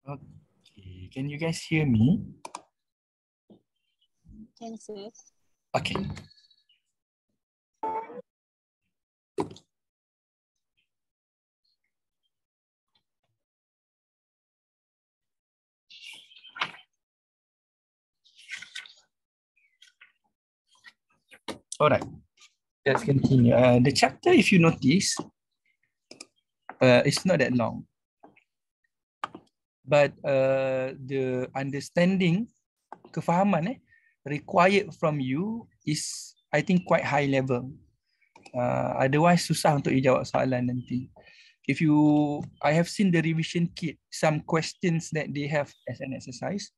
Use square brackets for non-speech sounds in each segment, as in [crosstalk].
Okay, can you guys hear me? Can Okay. All right, let's continue. Uh, the chapter, if you notice, uh, it's not that long but uh, the understanding kefahaman eh required from you is I think quite high level uh, otherwise susah untuk you jawab soalan nanti if you I have seen the revision kit some questions that they have as an exercise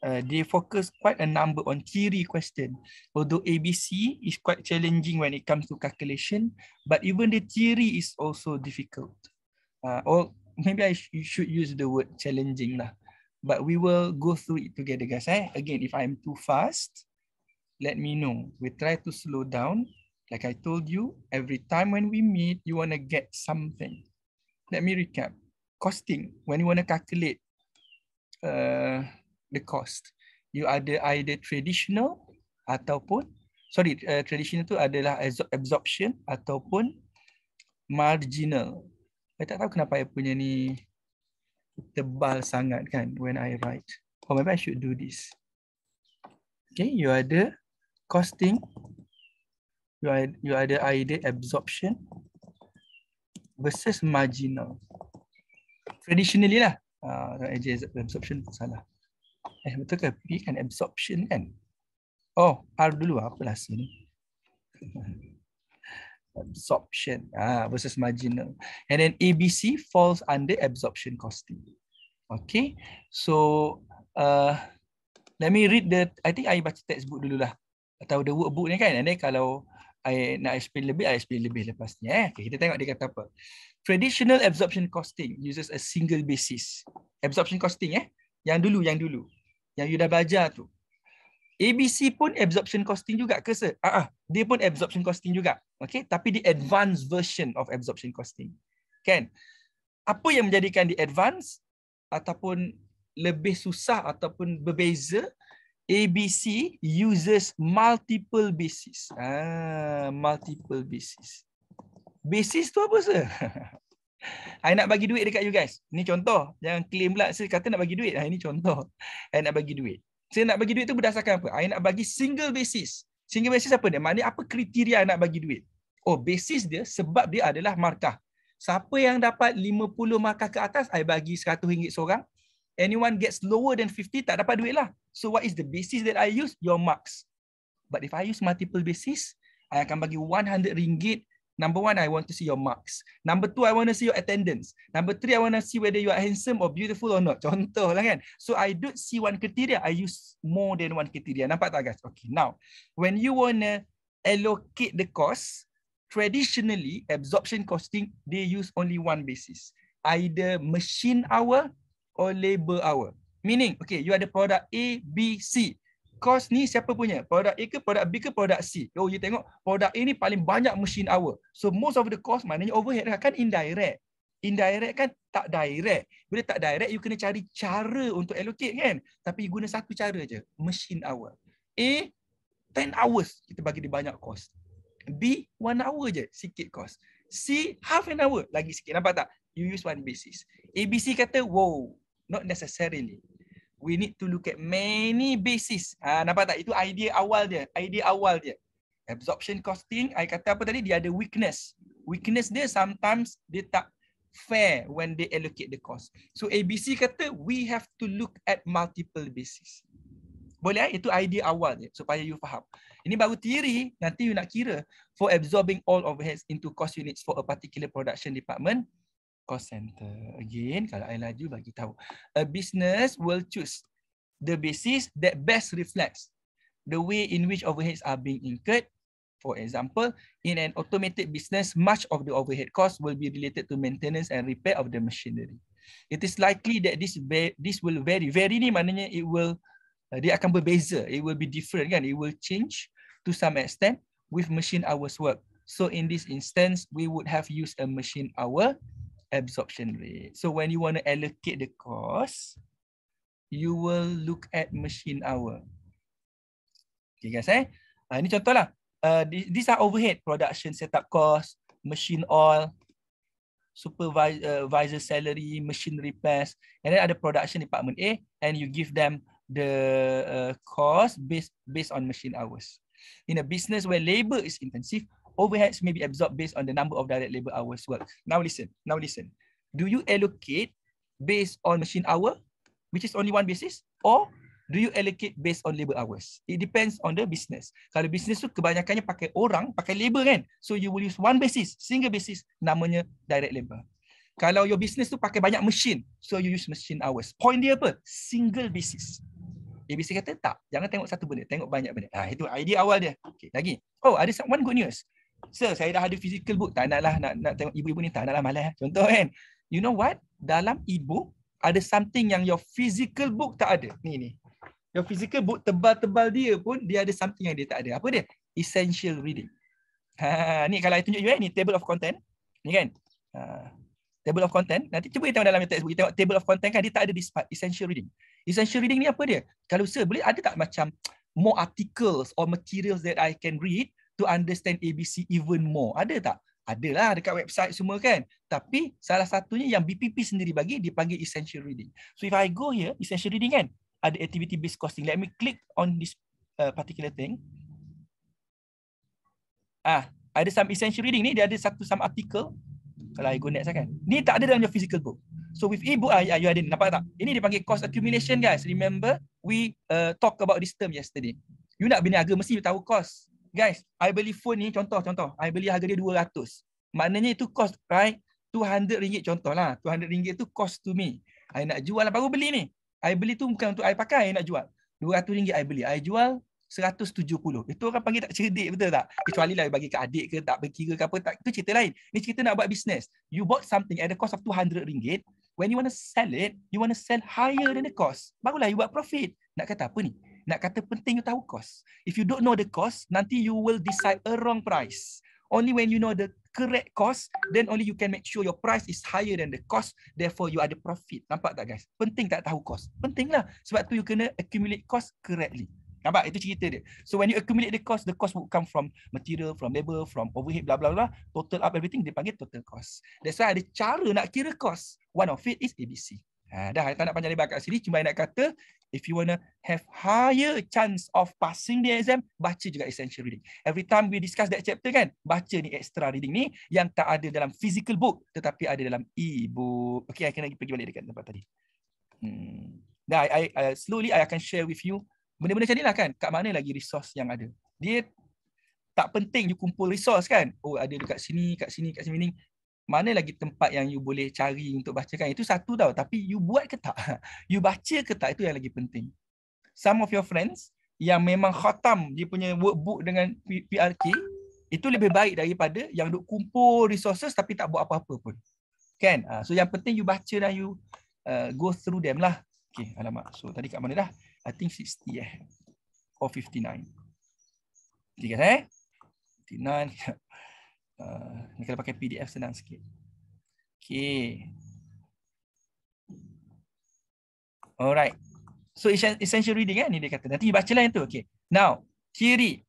uh, they focus quite a number on theory question. Although ABC is quite challenging when it comes to calculation, but even the theory is also difficult. Uh, or maybe I sh- should use the word challenging lah. But we will go through it together, guys. Eh? Again, if I'm too fast, let me know. We try to slow down. Like I told you, every time when we meet, you want to get something. Let me recap. Costing, when you want to calculate uh, the cost, you are the either traditional ataupun, sorry, uh, traditional tu adalah absorption ataupun marginal. I tak tahu kenapa I punya ni tebal sangat kan when I write. Or oh, maybe I should do this. Okay, you are the costing. You are you are the idea absorption versus marginal. Traditionally lah. Uh, ah, AJ absorption pun salah. Eh, betul ke P kan absorption kan? Oh, R dulu lah. Apalah sini absorption ah versus marginal and then abc falls under absorption costing okay so uh, let me read the i think i baca textbook dululah atau the workbook ni kan and then kalau i nak explain lebih i explain lebih lepas ni eh okay, kita tengok dia kata apa traditional absorption costing uses a single basis absorption costing eh yang dulu yang dulu yang you dah belajar tu ABC pun absorption costing juga ke se? Ah, uh-uh. dia pun absorption costing juga. Okay, tapi di advanced version of absorption costing. Kan? Apa yang menjadikan di advance ataupun lebih susah ataupun berbeza ABC uses multiple basis. Ah, multiple basis. Basis tu apa se? Saya [laughs] nak bagi duit dekat you guys. Ni contoh. Jangan claim pula saya kata nak bagi duit. Ha, ini contoh. Saya nak bagi duit saya nak bagi duit tu berdasarkan apa? Saya nak bagi single basis. Single basis apa dia? Maknanya apa kriteria nak bagi duit? Oh, basis dia sebab dia adalah markah. Siapa yang dapat 50 markah ke atas, saya bagi RM100 seorang. Anyone gets lower than 50, tak dapat duit lah. So what is the basis that I use? Your marks. But if I use multiple basis, saya akan bagi RM100 Number one, I want to see your marks. Number two, I want to see your attendance. Number three, I want to see whether you are handsome or beautiful or not. [laughs] Contoh lah kan. So I do see one criteria. I use more than one criteria. Nampak tak guys? Okay. Now, when you want to allocate the cost, traditionally, absorption costing, they use only one basis. Either machine hour or labor hour. Meaning, okay, you are the product A, B, C cost ni siapa punya? Produk A ke produk B ke produk C? Oh, you tengok produk A ni paling banyak machine hour. So most of the cost maknanya overhead kan indirect. Indirect kan tak direct. Bila tak direct, you kena cari cara untuk allocate kan? Tapi you guna satu cara je. Machine hour. A, 10 hours. Kita bagi dia banyak cost. B, 1 hour je. Sikit cost. C, half an hour. Lagi sikit. Nampak tak? You use one basis. ABC kata, wow. Not necessarily we need to look at many basis. Ha, nampak tak? Itu idea awal dia. Idea awal dia. Absorption costing, I kata apa tadi? Dia ada weakness. Weakness dia sometimes dia tak fair when they allocate the cost. So ABC kata we have to look at multiple basis. Boleh eh? Itu idea awal dia supaya you faham. Ini baru theory, nanti you nak kira for absorbing all overheads into cost units for a particular production department, Cost center. Again, kalau I laju bagi tahu. A business will choose the basis that best reflects the way in which overheads are being incurred. For example, in an automated business, much of the overhead cost will be related to maintenance and repair of the machinery. It is likely that this this will vary. Vary ni maknanya it will uh, dia akan berbeza. It will be different kan. It will change to some extent with machine hours work. So in this instance, we would have used a machine hour absorption rate. So when you want to allocate the cost, you will look at machine hour. Okay guys eh. Uh, ini contohlah. Uh, these are overhead production setup cost, machine oil, supervisor ah, salary, machine repairs. And then ada production department A and you give them the uh, cost based based on machine hours. In a business where labor is intensive, overheads may be absorbed based on the number of direct labor hours worked. Now listen, now listen. Do you allocate based on machine hour, which is only one basis, or do you allocate based on labor hours? It depends on the business. Kalau business tu kebanyakannya pakai orang, pakai labor kan? So you will use one basis, single basis, namanya direct labor. Kalau your business tu pakai banyak machine, so you use machine hours. Point dia apa? Single basis. ABC kata tak, jangan tengok satu benda, tengok banyak benda. Ah, itu idea awal dia. Okay, lagi. Oh, ada one good news. Sir, saya dah ada physical book. Tak nak lah nak, nak tengok ibu-ibu ni. Tak nak lah malas. Eh. Contoh kan. You know what? Dalam e ada something yang your physical book tak ada. Ni, ni. Your physical book tebal-tebal dia pun, dia ada something yang dia tak ada. Apa dia? Essential reading. Ha, ni kalau saya tunjuk you eh. Ni table of content. Ni kan? Ha, table of content. Nanti cuba kita tengok dalam textbook. Kita tengok table of content kan. Dia tak ada this part. Essential reading. Essential reading ni apa dia? Kalau sir, boleh ada tak macam more articles or materials that I can read to understand ABC even more. Ada tak? Adalah dekat website semua kan. Tapi salah satunya yang BPP sendiri bagi dipanggil essential reading. So if I go here, essential reading kan, ada activity based costing. Let me click on this uh, particular thing. Ah, ada some essential reading ni, dia ada satu some article. Kalau I go next lah kan. Ni tak ada dalam your physical book. So with ebook, ah, ya, you ada ni. Nampak tak? Ini dipanggil cost accumulation guys. Remember, we uh, talk about this term yesterday. You nak berniaga, mesti you tahu cost guys, I beli phone ni contoh contoh, I beli harga dia 200. Maknanya itu cost right 200 ringgit contohlah. 200 ringgit tu cost to me. I nak jual lah baru beli ni. I beli tu bukan untuk I pakai, I nak jual. 200 ringgit I beli. I jual 170. Itu orang panggil tak cerdik betul tak? Kecuali lah bagi ke adik ke tak berkira ke apa tak. Itu cerita lain. Ni cerita nak buat business. You bought something at the cost of 200 ringgit. When you want to sell it, you want to sell higher than the cost. Barulah you buat profit. Nak kata apa ni? Nak kata penting you tahu cost. If you don't know the cost, nanti you will decide a wrong price. Only when you know the correct cost, then only you can make sure your price is higher than the cost, therefore you are the profit. Nampak tak guys? Penting tak tahu cost? Pentinglah. Sebab tu you kena accumulate cost correctly. Nampak? Itu cerita dia. So when you accumulate the cost, the cost will come from material, from labor, from overhead, blah blah blah. Total up everything, dia panggil total cost. That's why ada cara nak kira cost. One of it is ABC. Ha, dah, saya tak nak panjang lebar kat sini. Cuma nak kata, If you want to have higher chance of passing the exam, baca juga essential reading. Every time we discuss that chapter kan, baca ni extra reading ni yang tak ada dalam physical book tetapi ada dalam e-book. Okay, I kena pergi balik dekat tempat tadi. Hmm. Nah, I, I, slowly I akan share with you benda-benda macam ni lah kan. Kat mana lagi resource yang ada. Dia tak penting you kumpul resource kan. Oh, ada dekat sini, kat sini, kat sini mana lagi tempat yang you boleh cari untuk bacakan itu satu tau tapi you buat ke tak [laughs] you baca ke tak itu yang lagi penting some of your friends yang memang khatam dia punya workbook dengan PRK itu lebih baik daripada yang duk kumpul resources tapi tak buat apa-apa pun kan ah, so yang penting you baca dan you uh, go through them lah okey alamat. so tadi kat mana dah i think 60 eh or 59 okey kan eh 59 Uh, ni kalau pakai PDF senang sikit. Okay. Alright. So essential reading kan ni dia kata. Nanti you baca lah yang tu. Okay. Now, theory.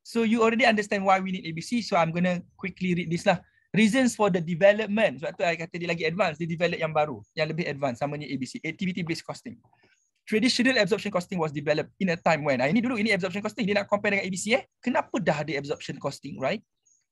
So you already understand why we need ABC. So I'm gonna quickly read this lah. Reasons for the development. Sebab tu I kata dia lagi advance. Dia develop yang baru. Yang lebih advance. Samanya ABC. Activity based costing. Traditional absorption costing was developed in a time when. Ah, ini dulu. Ini absorption costing. Dia nak compare dengan ABC eh. Kenapa dah ada absorption costing? Right?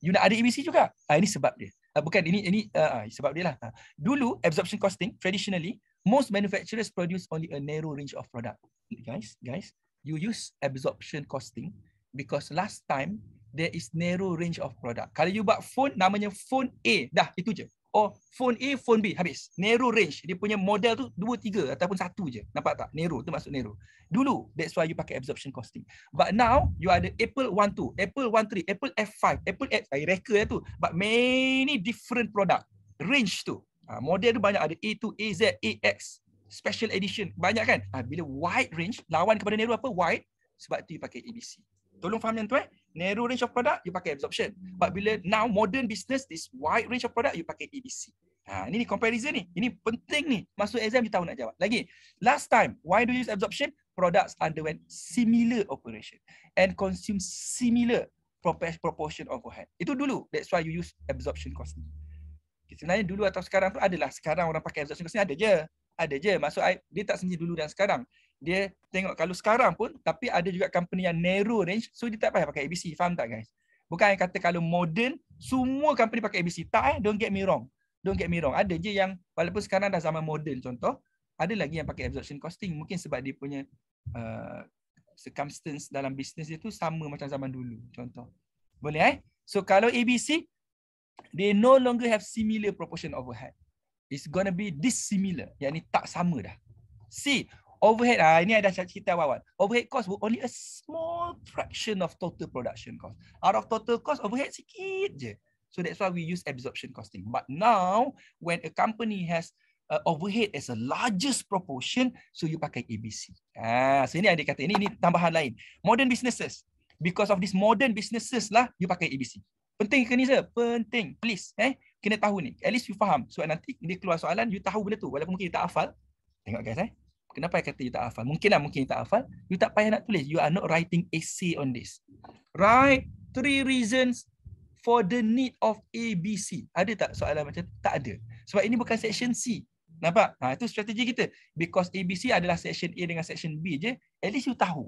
you nak ada ABC juga. Ha, ini sebab dia. Ha, bukan ini ini uh, sebab dia lah. Dulu absorption costing traditionally most manufacturers produce only a narrow range of product. Guys, guys, you use absorption costing because last time there is narrow range of product. Kalau you buat phone namanya phone A dah itu je oh phone A phone B habis narrow range dia punya model tu dua tiga ataupun satu je nampak tak narrow tu maksud narrow dulu that's why you pakai absorption costing but now you ada Apple 1 2 Apple 1 3 Apple F5 Apple F I reka tu but many different product range tu ha, model tu banyak ada A2 AZ AX special edition banyak kan ha, bila wide range lawan kepada narrow apa wide sebab tu you pakai ABC tolong faham yang tu eh narrow range of product, you pakai absorption. But bila now modern business, this wide range of product, you pakai ABC. Ha, ini ni comparison ni. Ini penting ni. Masuk exam, you tahu nak jawab. Lagi, last time, why do you use absorption? Products underwent similar operation and consume similar proportion of overhead. Itu dulu. That's why you use absorption cost ni. Okay, sebenarnya dulu atau sekarang tu adalah. Sekarang orang pakai absorption cost ni ada je. Ada je. Maksud I, dia tak sendiri dulu dan sekarang dia tengok kalau sekarang pun tapi ada juga company yang narrow range so dia tak payah pakai ABC faham tak guys bukan yang kata kalau modern semua company pakai ABC tak eh don't get me wrong don't get me wrong ada je yang walaupun sekarang dah zaman modern contoh ada lagi yang pakai absorption costing mungkin sebab dia punya uh, circumstance dalam bisnes dia tu sama macam zaman dulu contoh boleh eh so kalau ABC they no longer have similar proportion overhead it's gonna be dissimilar yakni tak sama dah C overhead ah ini ada cerita awal-awal. Overhead cost will only a small fraction of total production cost. Out of total cost overhead sikit je. So that's why we use absorption costing. But now when a company has uh, overhead as a largest proportion, so you pakai ABC. Ah, so ini ada kata ini, ini tambahan lain. Modern businesses because of this modern businesses lah you pakai ABC. Penting ke ni sir? Penting. Please eh kena tahu ni. At least you faham. So nanti dia keluar soalan you tahu benda tu walaupun mungkin you tak hafal. Tengok guys eh. Kenapa saya kata you tak hafal? Mungkin lah mungkin you tak hafal. You tak payah nak tulis. You are not writing essay on this. Write three reasons for the need of A, B, C. Ada tak soalan macam tu? Tak ada. Sebab ini bukan section C. Nampak? Ha, itu strategi kita. Because A, B, C adalah section A dengan section B je. At least you tahu.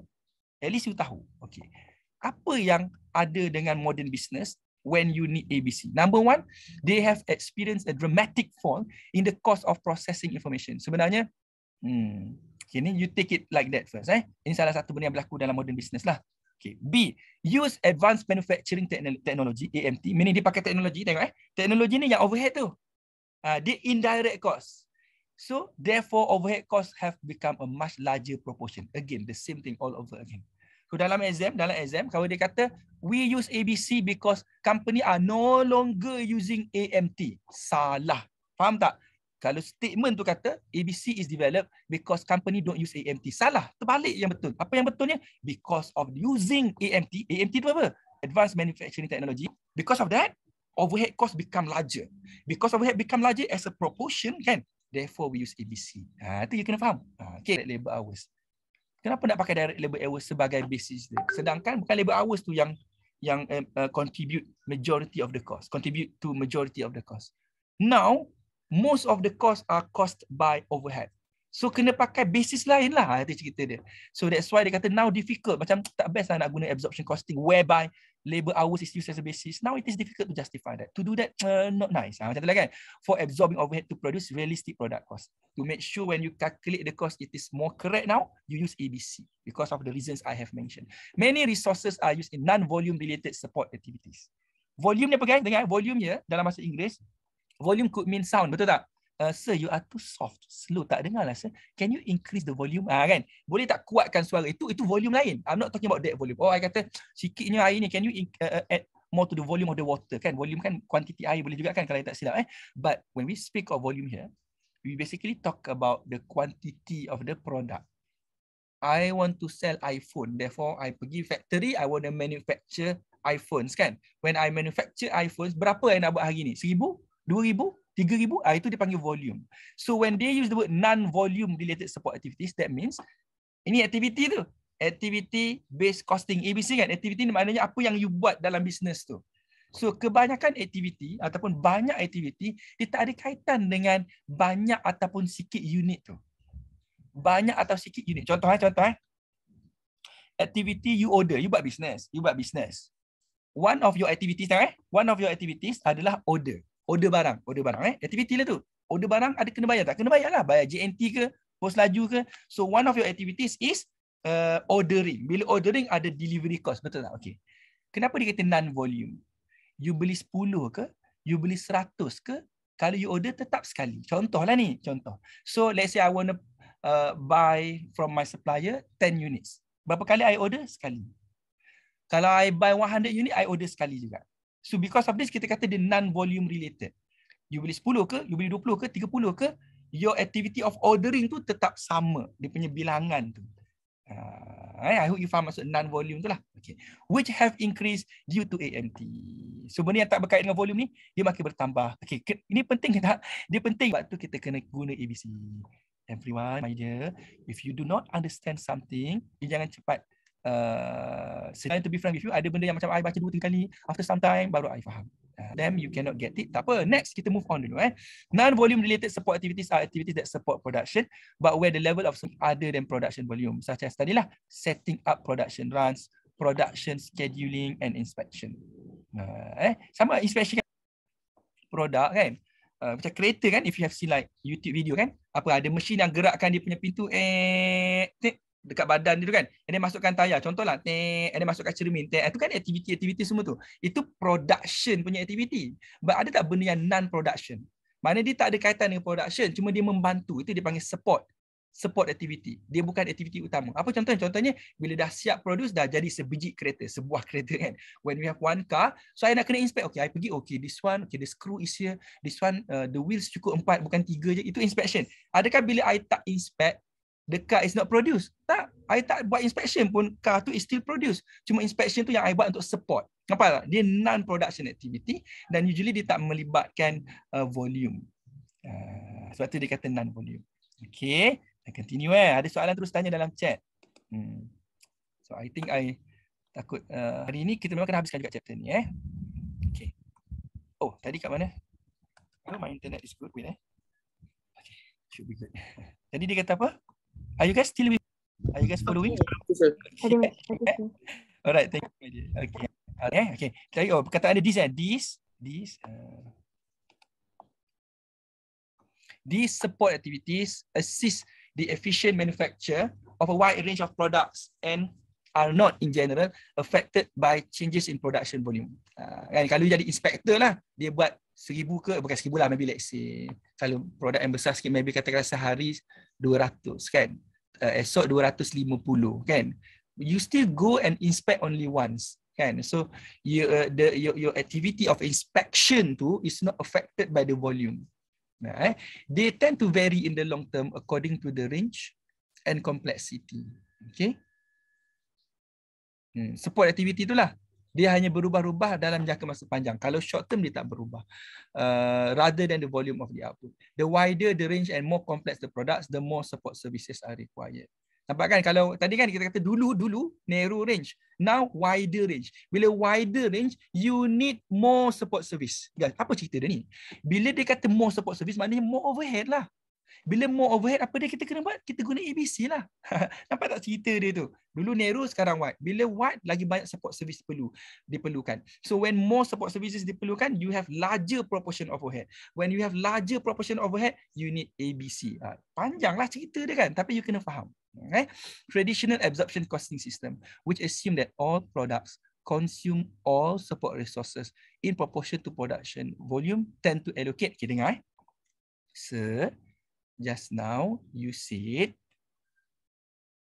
At least you tahu. Okay. Apa yang ada dengan modern business when you need A, B, C? Number one, they have experienced a dramatic fall in the cost of processing information. Sebenarnya, Hmm. Okay, ni you take it like that first. Eh? Ini salah satu benda yang berlaku dalam modern business lah. Okay. B, use advanced manufacturing technology, AMT. Meaning dia pakai teknologi, tengok eh. Teknologi ni yang overhead tu. Uh, indirect cost. So, therefore, overhead cost have become a much larger proportion. Again, the same thing all over again. So, dalam exam, dalam exam, kalau dia kata, we use ABC because company are no longer using AMT. Salah. Faham tak? kalau statement tu kata ABC is developed because company don't use AMT. Salah. Terbalik yang betul. Apa yang betulnya? Because of using AMT. AMT tu apa? Advanced Manufacturing Technology. Because of that, overhead cost become larger. Because overhead become larger as a proportion, kan? Therefore, we use ABC. Ha, tu you kena faham. Ha, okay, direct labor hours. Kenapa nak pakai direct labor hours sebagai basis dia? Sedangkan bukan labor hours tu yang yang uh, contribute majority of the cost. Contribute to majority of the cost. Now, most of the cost are cost by overhead. So kena pakai basis lain lah itu cerita dia. So that's why dia kata now difficult macam tak best lah nak guna absorption costing whereby labor hours is used as a basis. Now it is difficult to justify that. To do that uh, not nice. Ha, macam tu lah kan. For absorbing overhead to produce realistic product cost. To make sure when you calculate the cost it is more correct now you use ABC because of the reasons I have mentioned. Many resources are used in non-volume related support activities. Volume ni apa kan? Dengar volume ya dalam bahasa Inggeris volume could mean sound betul tak uh, sir you are too soft slow tak dengar lah sir can you increase the volume ah uh, kan boleh tak kuatkan suara itu itu volume lain i'm not talking about that volume oh i kata sikitnya air ni can you uh, uh, add more to the volume of the water kan volume kan Quantity air boleh juga kan kalau tak silap eh but when we speak of volume here we basically talk about the quantity of the product I want to sell iPhone. Therefore, I pergi factory, I want to manufacture iPhones kan. When I manufacture iPhones, berapa yang nak buat hari ni? Seribu? 2000, 3000, ah itu dipanggil volume. So when they use the word non-volume related support activities, that means ini aktiviti tu. Activity based costing, ABC kan? Activity ni maknanya apa yang you buat dalam business tu. So kebanyakan aktiviti ataupun banyak aktiviti, dia tak ada kaitan dengan banyak ataupun sikit unit tu. Banyak atau sikit unit. Contoh eh, contoh eh. Activity you order, you buat business, you buat business. One of your activities, eh? one of your activities adalah order order barang order barang eh aktiviti lah tu order barang ada kena bayar tak kena bayar lah bayar JNT ke pos laju ke so one of your activities is uh, ordering bila ordering ada delivery cost betul tak Okay. kenapa dia kata non volume you beli 10 ke you beli 100 ke kalau you order tetap sekali Contoh lah ni contoh so let's say i want to uh, buy from my supplier 10 units berapa kali i order sekali kalau i buy 100 unit i order sekali juga So because of this kita kata dia non volume related. You beli 10 ke, you beli 20 ke, 30 ke, your activity of ordering tu tetap sama dia punya bilangan tu. Uh, I hope you faham maksud non volume tu lah. Okay. Which have increased due to AMT. So benda yang tak berkait dengan volume ni dia makin bertambah. Okay. Ini penting ke tak? Dia penting waktu kita kena guna ABC. Everyone, my dear, if you do not understand something, you jangan cepat uh, saya to be frank with you ada benda yang macam I baca dua tiga kali after some time baru I faham uh, then you cannot get it tak apa next kita move on dulu eh non volume related support activities are activities that support production but where the level of some other than production volume such as tadi lah setting up production runs production scheduling and inspection uh, eh sama inspection produk kan uh, macam kereta kan if you have seen like YouTube video kan apa ada mesin yang gerakkan dia punya pintu eh tik dekat badan dia tu kan and then masukkan tayar contohlah tek and then masukkan cermin tek itu eh, kan aktiviti-aktiviti semua tu itu production punya aktiviti but ada tak benda yang non production mana dia tak ada kaitan dengan production cuma dia membantu itu dia panggil support support aktiviti dia bukan aktiviti utama apa contohnya contohnya bila dah siap produce dah jadi sebiji kereta sebuah [laughs] kereta kan when we have one car so I nak kena inspect okay I pergi okay this one okay the screw is here this one uh, the wheels cukup empat bukan tiga je itu inspection adakah bila I tak inspect the car is not produced. Tak, I tak buat inspection pun car tu is still produced. Cuma inspection tu yang I buat untuk support. Apa tak? Dia non production activity dan usually dia tak melibatkan uh, volume. Uh, sebab tu dia kata non volume. Okay, I continue eh. Ada soalan terus tanya dalam chat. Hmm. So I think I takut uh, hari ni kita memang kena habiskan juga chapter ni eh. Okay. Oh, tadi kat mana? Oh, my internet is good. Wait eh. Okay, should be good. Jadi [laughs] dia kata apa? Are you guys still with? Are you guys following? Okay. Yes, [laughs] Okay. Alright, thank you. Okay. Okay. Eh, okay. Tadi oh kata ada this eh, this, this. Uh, these support activities assist the efficient manufacture of a wide range of products and are not in general affected by changes in production volume. Uh, kan? Kalau jadi inspector lah, dia buat seribu ke, bukan seribu lah, maybe let's say kalau produk yang besar sikit, maybe katakan sehari dua ratus, kan uh, esok 250 kan you still go and inspect only once kan so you, uh, the your, your activity of inspection tu is not affected by the volume nah, eh? they tend to vary in the long term according to the range and complexity okay hmm. support activity itulah dia hanya berubah-ubah dalam jangka masa panjang. Kalau short term dia tak berubah. Uh, rather than the volume of the output. The wider the range and more complex the products, the more support services are required. Nampak kan kalau tadi kan kita kata dulu-dulu narrow range. Now wider range. Bila wider range, you need more support service. Guys, apa cerita dia ni? Bila dia kata more support service, maknanya more overhead lah. Bila more overhead, apa dia kita kena buat? Kita guna ABC lah. [laughs] Nampak tak cerita dia tu? Dulu narrow, sekarang wide. Bila wide, lagi banyak support service perlu diperlukan. So when more support services diperlukan, you have larger proportion of overhead. When you have larger proportion of overhead, you need ABC. Ha, ah, panjanglah cerita dia kan, tapi you kena faham. Okay? Traditional absorption costing system, which assume that all products consume all support resources in proportion to production volume tend to allocate. Okay, dengar eh. Sir. So, just now you said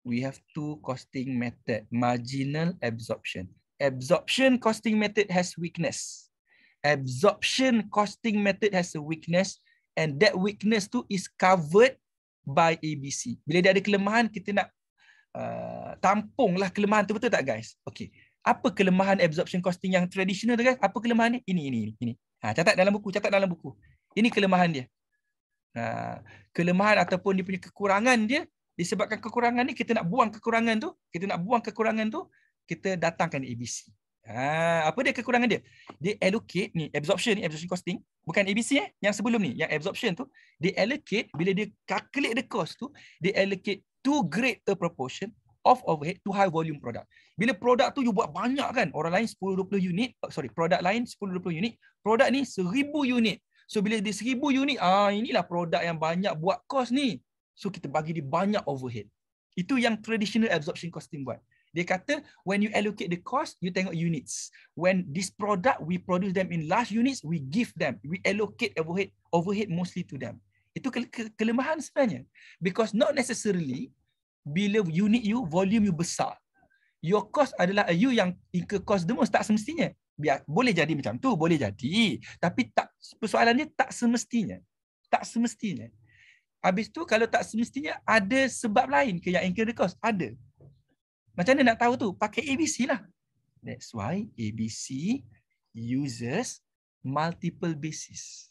we have two costing method marginal absorption absorption costing method has weakness absorption costing method has a weakness and that weakness too is covered by ABC bila dia ada kelemahan kita nak uh, lah kelemahan tu betul tak guys Okay, apa kelemahan absorption costing yang tradisional tu guys apa kelemahan ni ini ini ini ha catat dalam buku catat dalam buku ini kelemahan dia kelemahan ataupun dia punya kekurangan dia disebabkan kekurangan ni kita nak buang kekurangan tu kita nak buang kekurangan tu kita datangkan ABC ha, ah, apa dia kekurangan dia dia allocate ni absorption ni absorption costing bukan ABC eh yang sebelum ni yang absorption tu dia allocate bila dia calculate the cost tu dia allocate too great a proportion of overhead to high volume product bila produk tu you buat banyak kan orang lain 10 20 unit oh, sorry produk lain 10 20 unit produk ni 1000 unit So bila dia seribu unit, ah inilah produk yang banyak buat kos ni. So kita bagi dia banyak overhead. Itu yang traditional absorption costing buat. Dia kata, when you allocate the cost, you tengok units. When this product, we produce them in large units, we give them, we allocate overhead overhead mostly to them. Itu ke- ke- kelemahan sebenarnya. Because not necessarily, bila unit you, volume you besar, your cost adalah you yang incur cost the most, tak semestinya biar, boleh jadi macam tu, boleh jadi. Tapi tak persoalannya tak semestinya. Tak semestinya. Habis tu kalau tak semestinya ada sebab lain ke yang incur cost? Ada. Macam mana nak tahu tu? Pakai ABC lah. That's why ABC uses multiple basis.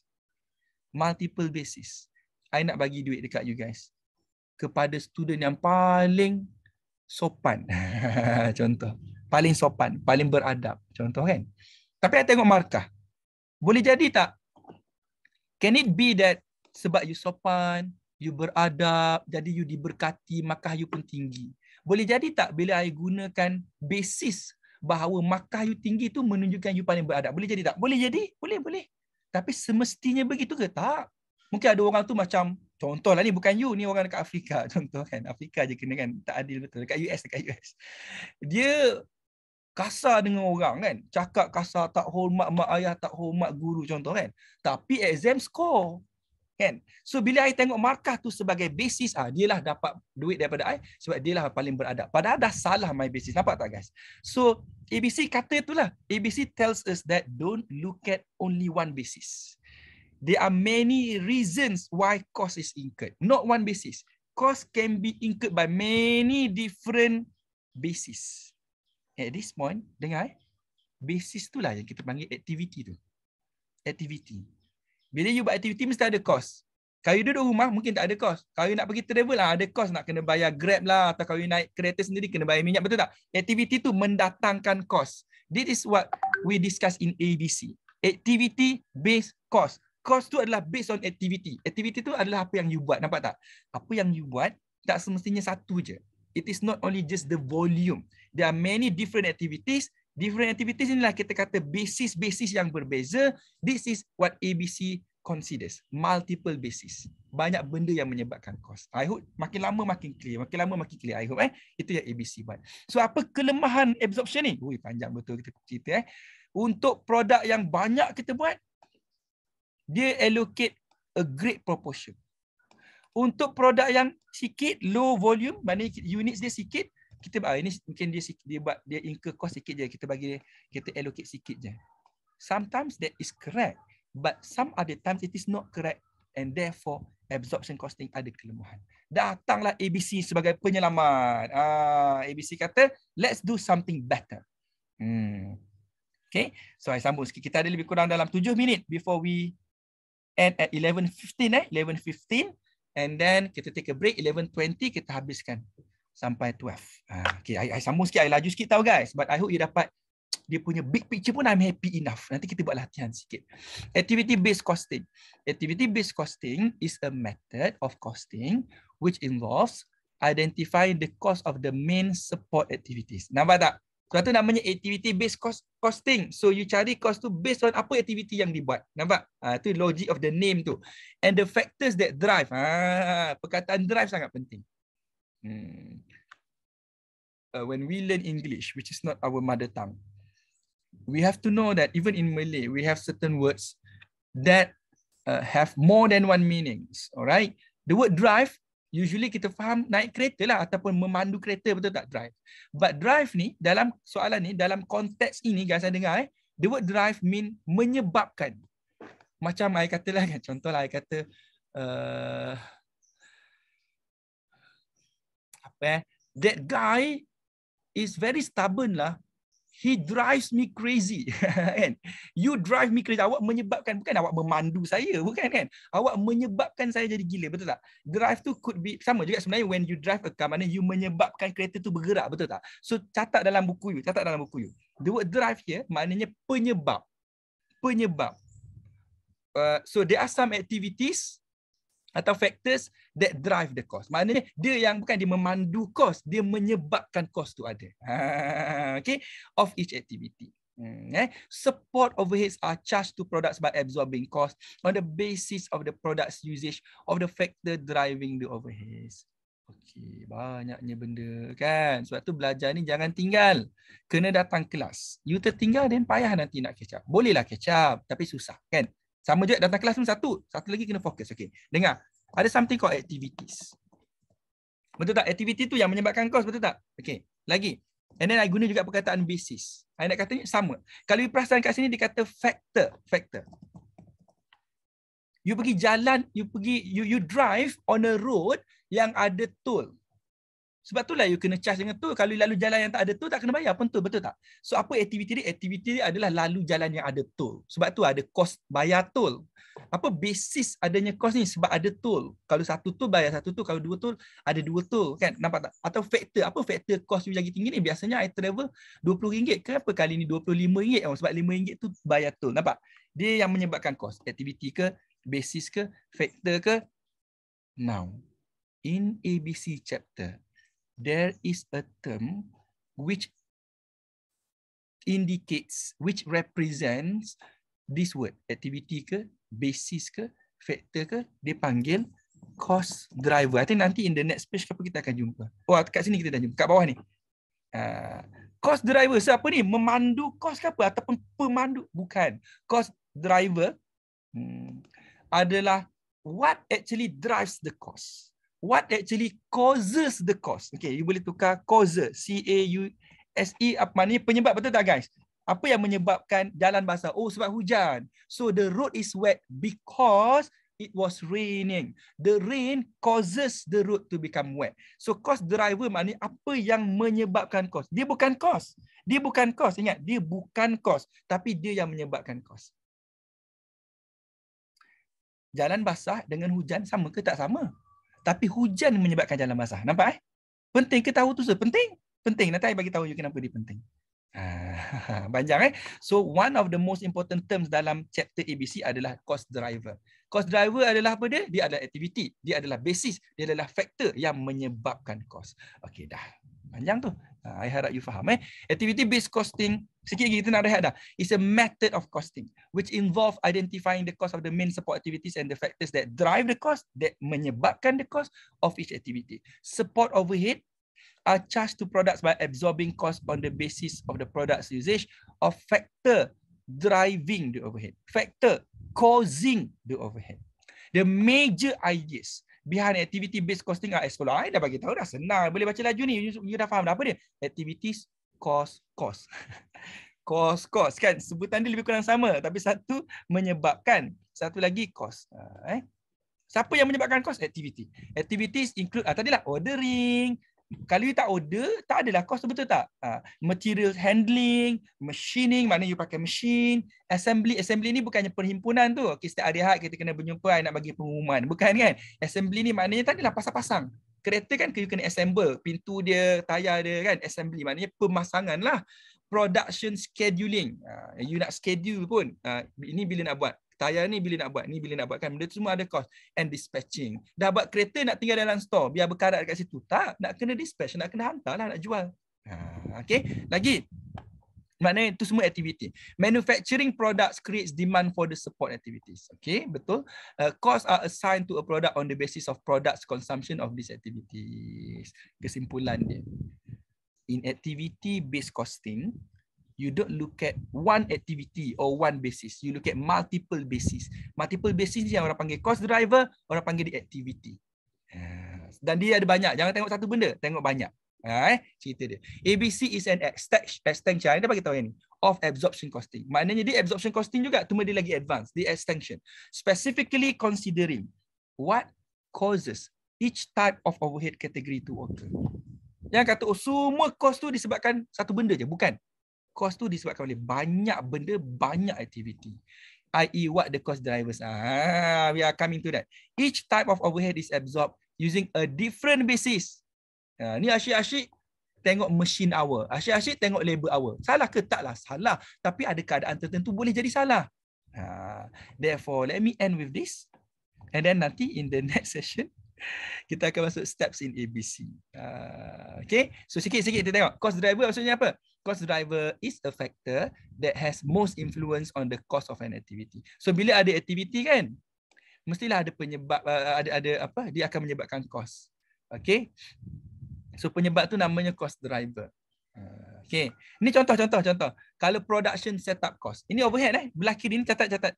Multiple basis. I nak bagi duit dekat you guys. Kepada student yang paling sopan. [laughs] Contoh paling sopan, paling beradab. Contoh kan? Tapi saya tengok markah. Boleh jadi tak? Can it be that sebab you sopan, you beradab, jadi you diberkati, makah you pun tinggi. Boleh jadi tak bila saya gunakan basis bahawa makah you tinggi tu menunjukkan you paling beradab. Boleh jadi tak? Boleh jadi. Boleh, boleh. Tapi semestinya begitu ke? Tak. Mungkin ada orang tu macam, contohlah ni bukan you, ni orang dekat Afrika. [laughs] Contoh kan, Afrika je kena kan, tak adil betul. Dekat US, dekat US. Dia kasar dengan orang kan cakap kasar tak hormat mak ayah tak hormat guru contoh kan tapi exam score kan so bila ai tengok markah tu sebagai basis ah dia lah dapat duit daripada ai sebab dia lah paling beradab padahal dah salah my basis nampak tak guys so ABC kata itulah ABC tells us that don't look at only one basis there are many reasons why cost is incurred not one basis cost can be incurred by many different basis at this point dengan eh? basis tu lah yang kita panggil aktiviti tu. Aktiviti. Bila you buat aktiviti mesti ada cost. Kalau you duduk rumah mungkin tak ada cost. Kalau you nak pergi travel lah ada cost nak kena bayar grab lah atau kalau you naik kereta sendiri kena bayar minyak betul tak? Aktiviti tu mendatangkan cost. This is what we discuss in ABC. Activity based cost. Cost tu adalah based on activity. Activity tu adalah apa yang you buat. Nampak tak? Apa yang you buat tak semestinya satu je it is not only just the volume. There are many different activities. Different activities inilah kita kata basis-basis yang berbeza. This is what ABC considers. Multiple basis. Banyak benda yang menyebabkan kos. I hope makin lama makin clear. Makin lama makin clear. I hope eh. Itu yang ABC buat. So apa kelemahan absorption ni? Ui panjang betul kita cerita eh. Untuk produk yang banyak kita buat, dia allocate a great proportion untuk produk yang sikit low volume mana unit dia sikit kita ah, ini mungkin dia dia buat dia incur cost sikit je kita bagi kita allocate sikit je sometimes that is correct but some other times it is not correct and therefore absorption costing ada kelemahan datanglah ABC sebagai penyelamat ah ABC kata let's do something better hmm okay so saya sambung sikit kita ada lebih kurang dalam 7 minit before we end at 11:15 eh 11:15 And then kita take a break 11.20 kita habiskan sampai 12. Uh, ah, okay, I, I sambung sikit, I laju sikit tau guys. But I hope you dapat dia punya big picture pun I'm happy enough. Nanti kita buat latihan sikit. Activity based costing. Activity based costing is a method of costing which involves identifying the cost of the main support activities. Nampak tak? Sebab namanya activity based cost costing. So you cari cost tu based on apa aktiviti yang dibuat. Nampak? Ah uh, tu logic of the name tu. And the factors that drive. Ah uh, perkataan drive sangat penting. Hmm. Uh, when we learn English which is not our mother tongue. We have to know that even in Malay we have certain words that uh, have more than one meanings, Alright, The word drive usually kita faham naik kereta lah ataupun memandu kereta betul tak drive. But drive ni dalam soalan ni dalam konteks ini guys saya dengar eh the word drive mean menyebabkan. Macam saya katalah kan contohlah saya kata uh, apa eh? that guy is very stubborn lah he drives me crazy [laughs] kan you drive me crazy awak menyebabkan bukan awak memandu saya bukan kan awak menyebabkan saya jadi gila betul tak drive tu could be sama juga sebenarnya when you drive a car mana you menyebabkan kereta tu bergerak betul tak so catat dalam buku you catat dalam buku you the word drive here maknanya penyebab penyebab uh, so there are some activities atau factors that drive the cost. Maknanya dia yang bukan dia memandu cost, dia menyebabkan cost tu ada. Ha, okay, of each activity. Hmm, eh? Support overheads are charged to products by absorbing cost on the basis of the product's usage of the factor driving the overheads. Okay, banyaknya benda kan. Sebab tu belajar ni jangan tinggal. Kena datang kelas. You tertinggal dan payah nanti nak catch Bolehlah catch tapi susah kan. Sama je data kelas pun satu. Satu lagi kena fokus. Okay. Dengar. Ada something called activities. Betul tak? Activity tu yang menyebabkan kos. Betul tak? Okay. Lagi. And then I guna juga perkataan basis. I nak kata ni sama. Kalau you perasan kat sini, dia kata factor. Factor. You pergi jalan, you pergi, you you drive on a road yang ada tol. Sebab tu lah, you kena charge dengan tu. Kalau lalu jalan yang tak ada tu tak kena bayar pun tu. Betul tak? So apa aktiviti dia? Aktiviti dia adalah lalu jalan yang ada tu. Sebab tu ada kos bayar tu. Apa basis adanya kos ni? Sebab ada tu. Kalau satu tu bayar satu tu. Kalau dua tu ada dua tu. Kan? Nampak tak? Atau faktor. Apa faktor kos you lagi tinggi ni? Biasanya I travel RM20. Kenapa kali ni RM25? Sebab RM5 tu bayar tu. Nampak? Dia yang menyebabkan kos. Aktiviti ke? Basis ke? Faktor ke? Now. In ABC chapter there is a term which indicates, which represents this word, activity ke, basis ke, factor ke, dia panggil cost driver. I think nanti in the next page apa kita akan jumpa. Oh, kat sini kita dah jumpa, kat bawah ni. Uh, ah, cost driver, siapa ni? Memandu cost ke apa? Ataupun pemandu? Bukan. Cost driver hmm, adalah what actually drives the cost what actually causes the cause. Okay, you boleh tukar cause. C-A-U-S-E apa maknanya penyebab betul tak guys? Apa yang menyebabkan jalan basah? Oh sebab hujan. So the road is wet because it was raining. The rain causes the road to become wet. So cause driver maknanya apa yang menyebabkan cause. Dia bukan cause. Dia bukan cause. Ingat, dia bukan cause. Tapi dia yang menyebabkan cause. Jalan basah dengan hujan sama ke tak sama? tapi hujan menyebabkan jalan basah. Nampak eh? Penting ke tahu tu sir? Penting? Penting. Nanti saya bagi tahu you kenapa dia penting. Ha, [laughs] panjang eh? So one of the most important terms dalam chapter ABC adalah cost driver. Cost driver adalah apa dia? Dia adalah activity. Dia adalah basis. Dia adalah factor yang menyebabkan cost. Okay dah panjang tu. Ha, I harap you faham. Eh? Activity-based costing, sikit lagi kita nak rehat dah. It's a method of costing which involve identifying the cost of the main support activities and the factors that drive the cost that menyebabkan the cost of each activity. Support overhead are charged to products by absorbing cost on the basis of the product's usage of factor driving the overhead. Factor causing the overhead. The major ideas behind activity based costing are as follow. dah bagi tahu dah senang. Boleh baca laju ni. You, you dah faham dah apa dia? Activities cost cost. [laughs] cost cost kan. Sebutan dia lebih kurang sama. Tapi satu menyebabkan. Satu lagi cost. Ha, eh? Siapa yang menyebabkan cost? Activity. Activities include ah, tadi lah ordering, kalau you tak order, tak adalah cost tu betul tak? Uh, ha, material handling, machining, mana you pakai machine, assembly, assembly ni bukannya perhimpunan tu. Okay, setiap hari hari kita kena berjumpa, I nak bagi pengumuman. Bukan kan? Assembly ni maknanya tak adalah pasang-pasang. Kereta kan you kena assemble, pintu dia, tayar dia kan, assembly maknanya pemasangan lah. Production scheduling, uh, you nak schedule pun, uh, ini bila nak buat. Tayar ni bila nak buat, ni bila nak buatkan. Benda tu semua ada cost. And dispatching. Dah buat kereta nak tinggal dalam store. Biar berkarat dekat situ. Tak. Nak kena dispatch. Nak kena hantar lah. Nak jual. Ha, okay. Lagi. Maknanya itu semua aktiviti. Manufacturing products creates demand for the support activities. Okay. Betul. Uh, costs are assigned to a product on the basis of products consumption of these activities. Kesimpulan dia. In activity based costing, you don't look at one activity or one basis. You look at multiple basis. Multiple basis ni yang orang panggil cost driver, orang panggil the activity. Dan dia ada banyak. Jangan tengok satu benda, tengok banyak. Eh, cerita dia. ABC is an extension. Dia bagi tahu ni. Of absorption costing. Maknanya dia absorption costing juga, cuma dia lagi advance. The extension. Specifically considering what causes each type of overhead category to occur. Yang kata oh, semua cost tu disebabkan satu benda je. Bukan. Kos tu disebabkan oleh banyak benda, banyak aktiviti. I.e. what the cost drivers are. Ha, we are coming to that. Each type of overhead is absorbed using a different basis. Ha, ni asyik-asyik tengok machine hour. Asyik-asyik tengok labor hour. Salah ke taklah? Salah. Tapi ada keadaan tertentu boleh jadi salah. Ha, therefore, let me end with this. And then nanti in the [laughs] next session, kita akan masuk steps in ABC. Uh, ah, okay, so sikit-sikit kita tengok. Cost driver maksudnya apa? Cost driver is a factor that has most influence on the cost of an activity. So bila ada activity kan, mestilah ada penyebab, uh, ada ada apa, dia akan menyebabkan cost. Okay, so penyebab tu namanya cost driver. okay, ni contoh-contoh, contoh. Kalau production setup cost. Ini overhead eh, belah kiri ni catat-catat.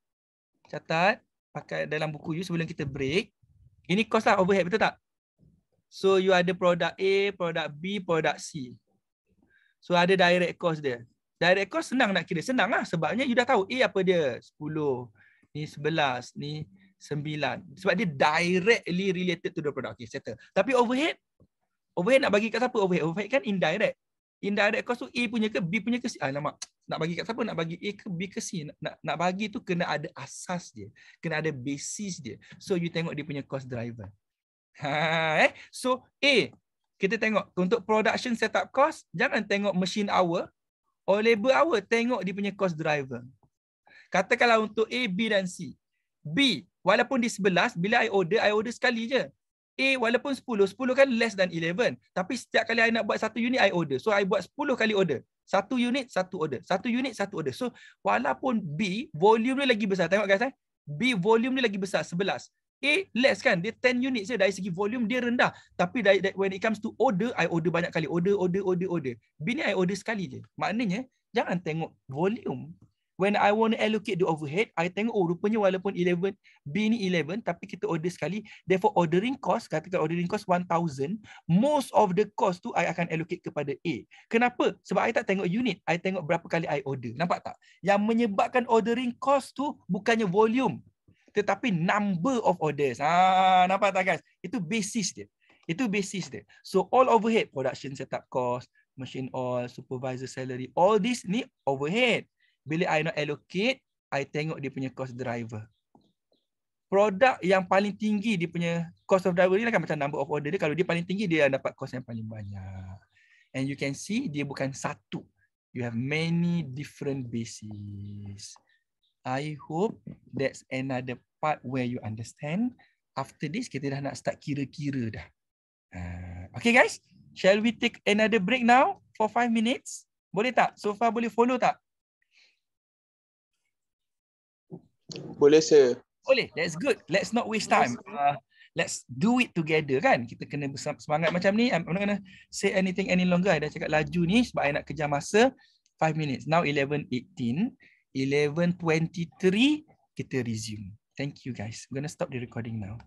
Catat, pakai dalam buku you sebelum kita break. Ini cost lah overhead betul tak? So you ada product A, product B, product C. So ada direct cost dia. Direct cost senang nak kira. Senang lah sebabnya you dah tahu A apa dia. 10, ni 11, ni 9. Sebab dia directly related to the product. Okay, settle. Tapi overhead, overhead nak bagi kat siapa overhead? Overhead kan indirect indirect cost tu A punya ke B punya ke C? Ah, nama nak bagi kat siapa? Nak bagi A ke B ke C? Nak, nak bagi tu kena ada asas dia. Kena ada basis dia. So you tengok dia punya cost driver. Ha, eh? So A, kita tengok untuk production setup cost, jangan tengok machine hour. Or labor hour, tengok dia punya cost driver. Katakanlah untuk A, B dan C. B, walaupun di sebelas bila I order, I order sekali je. A walaupun 10, 10 kan less than 11. Tapi setiap kali I nak buat satu unit, I order. So, I buat 10 kali order. Satu unit, satu order. Satu unit, satu order. So, walaupun B, volume ni lagi besar. Tengok guys, eh? B volume ni lagi besar, 11. A less kan, dia 10 unit je dari segi volume dia rendah. Tapi dari, dari, when it comes to order, I order banyak kali. Order, order, order, order. B ni I order sekali je. Maknanya, jangan tengok volume when I want to allocate the overhead, I tengok oh rupanya walaupun 11 B ni 11 tapi kita order sekali, therefore ordering cost katakan ordering cost 1000, most of the cost tu I akan allocate kepada A. Kenapa? Sebab I tak tengok unit, I tengok berapa kali I order. Nampak tak? Yang menyebabkan ordering cost tu bukannya volume tetapi number of orders. Ah, nampak tak guys? Itu basis dia. Itu basis dia. So all overhead production setup cost, machine oil, supervisor salary, all this ni overhead bila I nak allocate, I tengok dia punya cost driver. Produk yang paling tinggi dia punya cost of driver ni lah kan macam number of order dia. Kalau dia paling tinggi, dia dapat cost yang paling banyak. And you can see dia bukan satu. You have many different bases. I hope that's another part where you understand. After this, kita dah nak start kira-kira dah. Uh, okay guys, shall we take another break now for five minutes? Boleh tak? So far boleh follow tak? Boleh saya? Boleh. That's good. Let's not waste time. Uh, let's do it together kan. Kita kena bersemangat macam ni. I'm not gonna say anything any longer. I dah cakap laju ni sebab I nak kejar masa. 5 minutes. Now 11.18. 11.23 kita resume. Thank you guys. We're gonna stop the recording now.